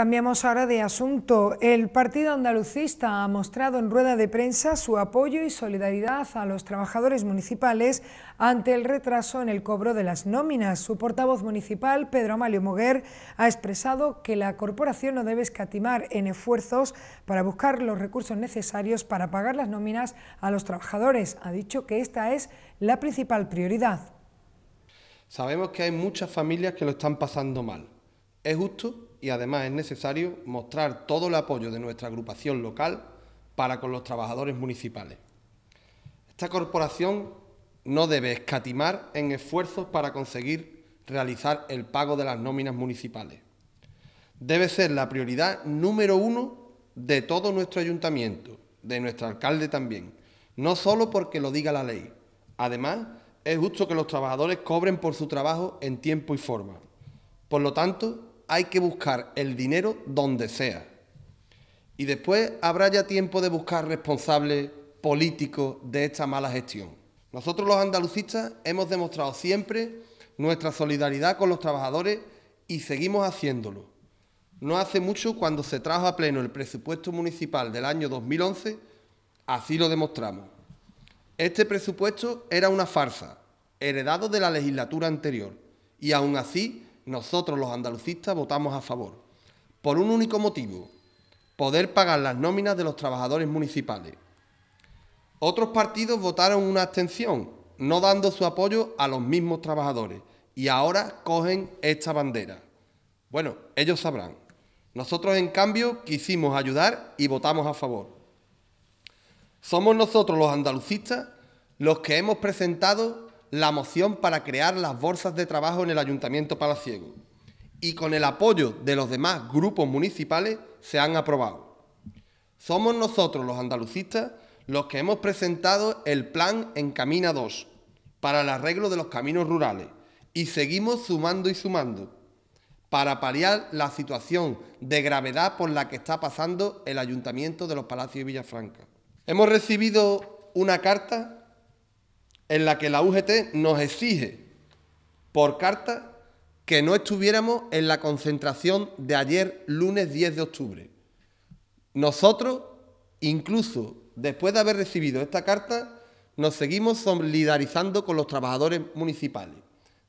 Cambiamos ahora de asunto. El Partido Andalucista ha mostrado en rueda de prensa su apoyo y solidaridad a los trabajadores municipales ante el retraso en el cobro de las nóminas. Su portavoz municipal, Pedro Amalio Moguer, ha expresado que la corporación no debe escatimar en esfuerzos para buscar los recursos necesarios para pagar las nóminas a los trabajadores. Ha dicho que esta es la principal prioridad. Sabemos que hay muchas familias que lo están pasando mal. ¿Es justo? y además es necesario mostrar todo el apoyo de nuestra agrupación local para con los trabajadores municipales. Esta corporación no debe escatimar en esfuerzos para conseguir realizar el pago de las nóminas municipales. Debe ser la prioridad número uno de todo nuestro ayuntamiento, de nuestro alcalde también, no solo porque lo diga la ley. Además, es justo que los trabajadores cobren por su trabajo en tiempo y forma. Por lo tanto, hay que buscar el dinero donde sea. Y después habrá ya tiempo de buscar responsables políticos de esta mala gestión. Nosotros los andalucistas hemos demostrado siempre nuestra solidaridad con los trabajadores y seguimos haciéndolo. No hace mucho, cuando se trajo a pleno el presupuesto municipal del año 2011, así lo demostramos. Este presupuesto era una farsa, heredado de la legislatura anterior, y aún así nosotros los andalucistas votamos a favor, por un único motivo, poder pagar las nóminas de los trabajadores municipales. Otros partidos votaron una abstención, no dando su apoyo a los mismos trabajadores, y ahora cogen esta bandera. Bueno, ellos sabrán. Nosotros, en cambio, quisimos ayudar y votamos a favor. Somos nosotros los andalucistas los que hemos presentado la moción para crear las bolsas de trabajo en el Ayuntamiento Palaciego y con el apoyo de los demás grupos municipales se han aprobado. Somos nosotros los andalucistas los que hemos presentado el plan Encamina 2 para el arreglo de los caminos rurales y seguimos sumando y sumando para paliar la situación de gravedad por la que está pasando el Ayuntamiento de los Palacios de Villafranca. Hemos recibido una carta en la que la UGT nos exige por carta que no estuviéramos en la concentración de ayer lunes 10 de octubre. Nosotros, incluso después de haber recibido esta carta, nos seguimos solidarizando con los trabajadores municipales.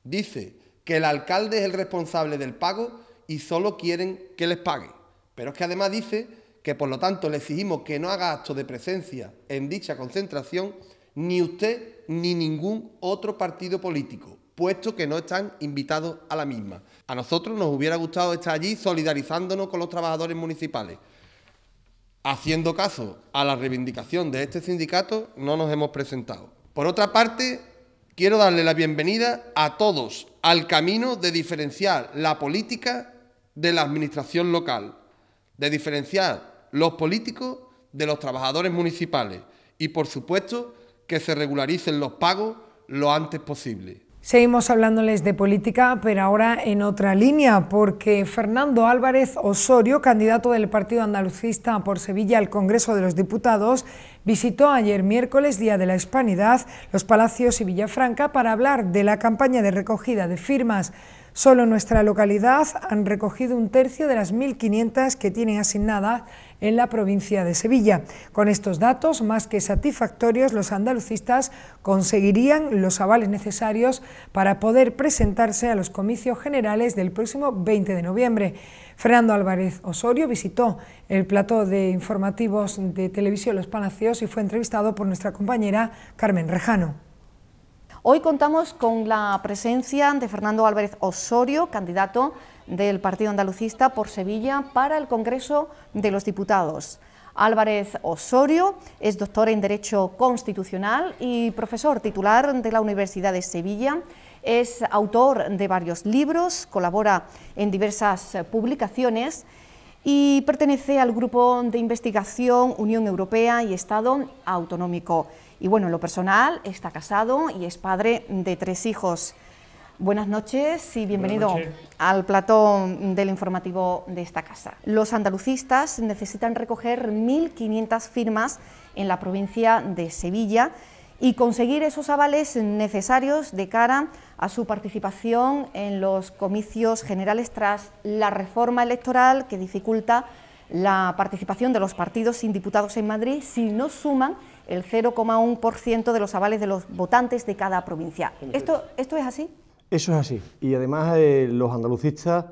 Dice que el alcalde es el responsable del pago y solo quieren que les pague. Pero es que además dice que por lo tanto le exigimos que no haga acto de presencia en dicha concentración ni usted ni ningún otro partido político, puesto que no están invitados a la misma. A nosotros nos hubiera gustado estar allí solidarizándonos con los trabajadores municipales. Haciendo caso a la reivindicación de este sindicato, no nos hemos presentado. Por otra parte, quiero darle la bienvenida a todos al camino de diferenciar la política de la administración local, de diferenciar los políticos de los trabajadores municipales y, por supuesto, que se regularicen los pagos lo antes posible. Seguimos hablándoles de política, pero ahora en otra línea, porque Fernando Álvarez Osorio, candidato del Partido Andalucista por Sevilla al Congreso de los Diputados, visitó ayer miércoles, Día de la Hispanidad, los Palacios y Villafranca para hablar de la campaña de recogida de firmas Solo nuestra localidad han recogido un tercio de las 1.500 que tienen asignadas en la provincia de Sevilla. Con estos datos, más que satisfactorios, los andalucistas conseguirían los avales necesarios para poder presentarse a los comicios generales del próximo 20 de noviembre. Fernando Álvarez Osorio visitó el plató de informativos de Televisión Los Palacios y fue entrevistado por nuestra compañera Carmen Rejano. Hoy contamos con la presencia de Fernando Álvarez Osorio, candidato del Partido Andalucista por Sevilla para el Congreso de los Diputados. Álvarez Osorio es doctor en Derecho Constitucional y profesor titular de la Universidad de Sevilla. Es autor de varios libros, colabora en diversas publicaciones y pertenece al grupo de investigación Unión Europea y Estado Autonómico. Y bueno, en lo personal está casado y es padre de tres hijos. Buenas noches y bienvenido al platón del informativo de esta casa. Los andalucistas necesitan recoger 1.500 firmas en la provincia de Sevilla y conseguir esos avales necesarios de cara a su participación en los comicios generales tras la reforma electoral que dificulta la participación de los partidos sin diputados en Madrid si no suman el 0,1% de los avales de los votantes de cada provincia. ¿Esto, es así? Eso es así. Y además eh, los andalucistas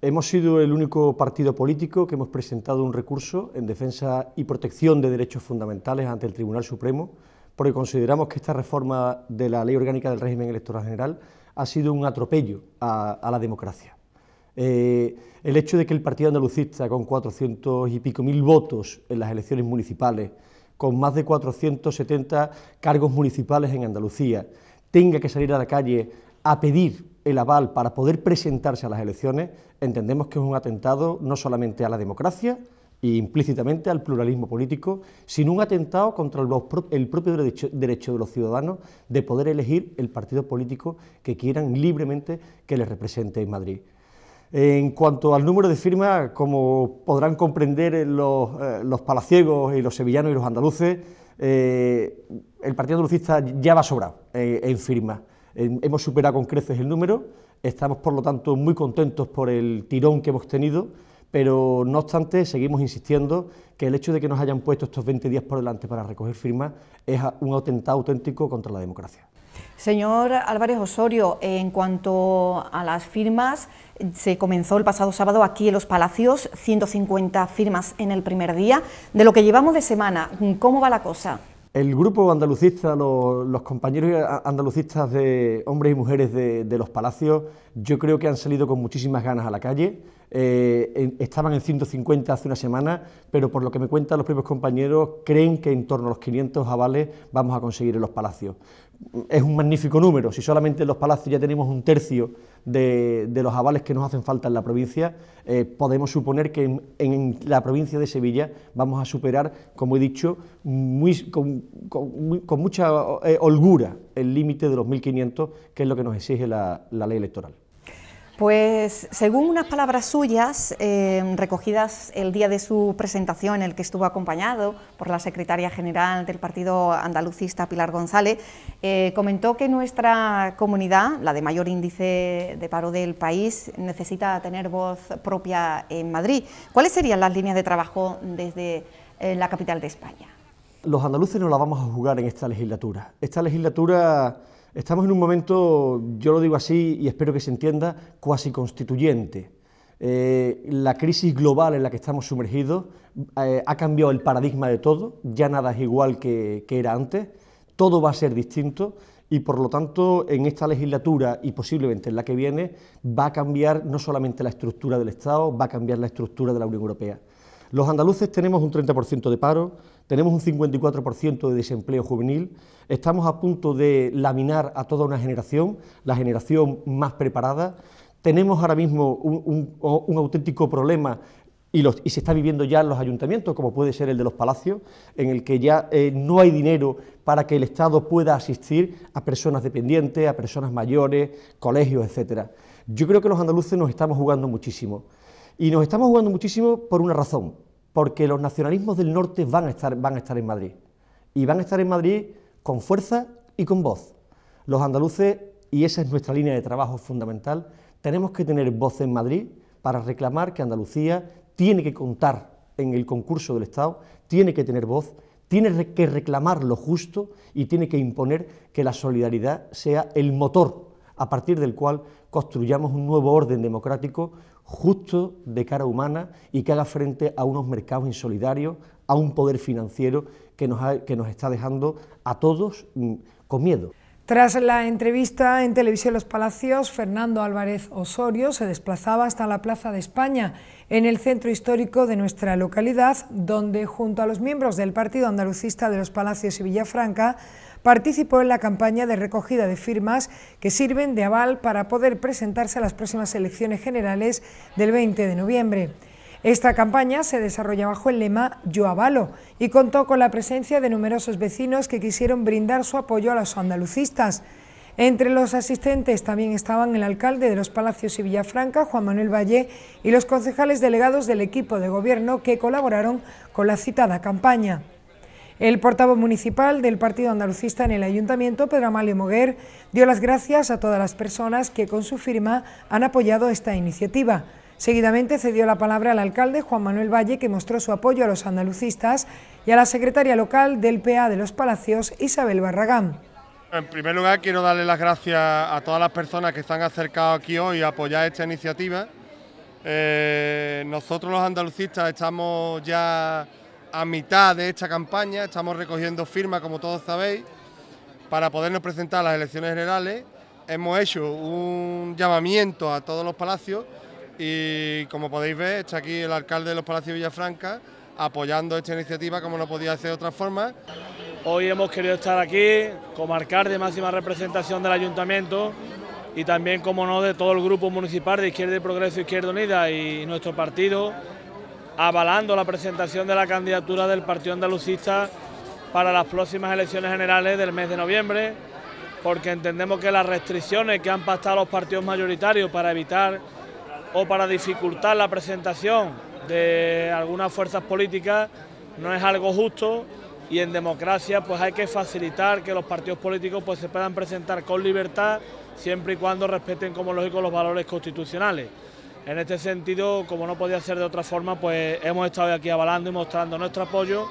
hemos sido el único partido político que hemos presentado un recurso en defensa y protección de derechos fundamentales ante el Tribunal Supremo, porque consideramos que esta reforma de la Ley Orgánica del Régimen Electoral General ha sido un atropello a, la democracia. Eh, el hecho de que el Partido Andalucista, con 400 y pico mil votos en las elecciones municipales, con más de 470 cargos municipales en Andalucía, tenga que salir a la calle a pedir el aval para poder presentarse a las elecciones, entendemos que es un atentado no solamente a la democracia e implícitamente al pluralismo político, sino un atentado contra el, propio derecho, de los ciudadanos de poder elegir el partido político que quieran libremente que les represente en Madrid. En cuanto al número de firmas, como podrán comprender eh, eh, los, palaciegos y los sevillanos y los andaluces, eh, el Partido Andalucista ya va sobrado en firmas. hemos superado con creces el número, estamos por lo tanto muy contentos por el tirón que hemos tenido, pero no obstante seguimos insistiendo que el hecho de que nos hayan puesto estos 20 días por delante para recoger firmas es un atentado auténtico contra la democracia. Señor Álvarez Osorio, en cuanto a las firmas, se comenzó el pasado sábado aquí en los Palacios, 150 firmas en el primer día. De lo que llevamos de semana, ¿cómo va la cosa? El grupo andalucista, los, compañeros andalucistas de hombres y mujeres de los Palacios, yo creo que han salido con muchísimas ganas a la calle eh, estaban en 150 hace una semana, pero por lo que me cuentan los propios compañeros, creen que en torno a los 500 avales vamos a conseguir en los palacios. Es un magnífico número, si solamente en los palacios ya tenemos un tercio de, los avales que nos hacen falta en la provincia, eh, podemos suponer que en, la provincia de Sevilla vamos a superar, como he dicho, muy, con, mucha eh, holgura el límite de los 1.500, que es lo que nos exige la ley electoral. Pues según unas palabras suyas, em, recogidas el día de su presentación, en el que estuvo acompañado por la secretaria general del Partido Andalucista, Pilar González, eh, comentó que nuestra comunidad, la de mayor índice de paro del país, necesita tener voz propia en Madrid. ¿Cuáles serían las líneas de trabajo desde eh, la capital de España? Los andaluces no la vamos a jugar en esta legislatura. Esta legislatura Estamos en un momento, yo lo digo así y espero que se entienda, cuasi constituyente. Eh, la crisis global en la que estamos sumergidos eh, ha cambiado el paradigma de todo, ya nada es igual que, que era antes, todo va a ser distinto y por lo tanto en esta legislatura y posiblemente en la que viene va a cambiar no solamente la estructura del Estado, va a cambiar la estructura de la Unión Europea. Los andaluces tenemos un 30% de paro, tenemos un 54% de desempleo juvenil, estamos a punto de laminar a toda una generación, la generación más preparada, tenemos ahora mismo un, auténtico problema y, se está viviendo ya en los ayuntamientos, como puede ser el de los palacios, en el que ya eh, no hay dinero para que el Estado pueda asistir a personas dependientes, a personas mayores, colegios, etc. Yo creo que los andaluces nos estamos jugando muchísimo. Y nos estamos jugando muchísimo por una razón, porque los nacionalismos del norte van a estar, van a estar en Madrid. Y van a estar en Madrid con fuerza y con voz. Los andaluces, y esa es nuestra línea de trabajo fundamental, tenemos que tener voz en Madrid para reclamar que Andalucía tiene que contar en el concurso del Estado, tiene que tener voz, tiene que reclamar lo justo y tiene que imponer que la solidaridad sea el motor a partir del cual construyamos un nuevo orden democrático justo de cara humana y que haga frente a unos mercados insolidarios, a un poder financiero que nos, que nos está dejando a todos mm, con miedo. Tras la entrevista en Televisión Los Palacios, Fernando Álvarez Osorio se desplazaba hasta la Plaza de España, en el centro histórico de nuestra localidad, donde junto a los miembros del Partido Andalucista de los Palacios y Villafranca, participó en la campaña de recogida de firmas que sirven de aval para poder presentarse a las próximas elecciones generales del 20 de noviembre. Esta campaña se desarrolla bajo el lema Yo avalo y contó con la presencia de numerosos vecinos que quisieron brindar su apoyo a los andalucistas. Entre los asistentes también estaban el alcalde de los Palacios y Villafranca, Juan Manuel Valle, y los concejales delegados del equipo de gobierno que colaboraron con la citada campaña. El portavoz municipal del Partido Andalucista en el Ayuntamiento, Pedro Amalio Moguer, dio las gracias a todas las personas que con su firma han apoyado esta iniciativa. Seguidamente cedió la palabra al alcalde Juan Manuel Valle, que mostró su apoyo a los andalucistas, y a la secretaria local del PA de los Palacios, Isabel Barragán. En primer lugar, quiero darle las gracias a todas las personas que están han acercado aquí hoy a apoyar esta iniciativa. Eh, nosotros los andalucistas estamos ya a mitad de esta campaña, estamos recogiendo firmas, como todos sabéis, para podernos presentar a las elecciones generales. Hemos hecho un llamamiento a todos los palacios y como podéis ver está aquí el alcalde de los Palacios Villafranca apoyando esta iniciativa como no podía hacer de otra forma. Hoy hemos querido estar aquí como alcalde, máxima representación del ayuntamiento y también como no de todo el grupo municipal de Izquierda y Progreso, Izquierda Unida y nuestro partido avalando la presentación de la candidatura del Partido Andalucista para las próximas elecciones generales del mes de noviembre, porque entendemos que las restricciones que han pactado los partidos mayoritarios para evitar o para dificultar la presentación de algunas fuerzas políticas no es algo justo y en democracia pues hay que facilitar que los partidos políticos pues se puedan presentar con libertad siempre y cuando respeten como lógico los valores constitucionales. En este sentido, como no podía ser de otra forma, pues hemos estado aquí avalando y mostrando nuestro apoyo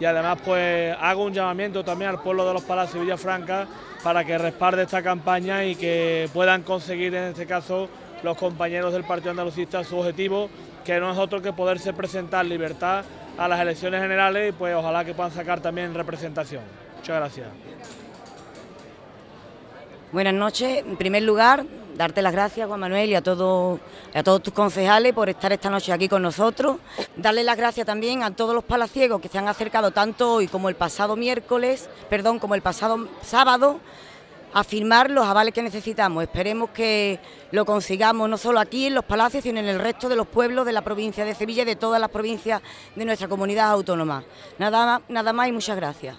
y además pues hago un llamamiento también al pueblo de los Palacios Villafranca para que respalde esta campaña y que puedan conseguir en este caso los compañeros del Partido Andalucista su objetivo, que no es otro que poderse presentar libertad a las elecciones generales y pues ojalá que puedan sacar también representación. Muchas gracias. Buenas noches. En primer lugar, darte las gracias, Juan Manuel, y a todos, a todos tus concejales por estar esta noche aquí con nosotros. Darle las gracias también a todos los palaciegos que se han acercado tanto hoy como el pasado miércoles, perdón, como el pasado sábado a firmar los avales que necesitamos. Esperemos que lo consigamos no solo aquí en los palacios, sino en el resto de los pueblos de la provincia de Sevilla y de todas las provincias de nuestra comunidad autónoma. Nada, nada más y muchas gracias.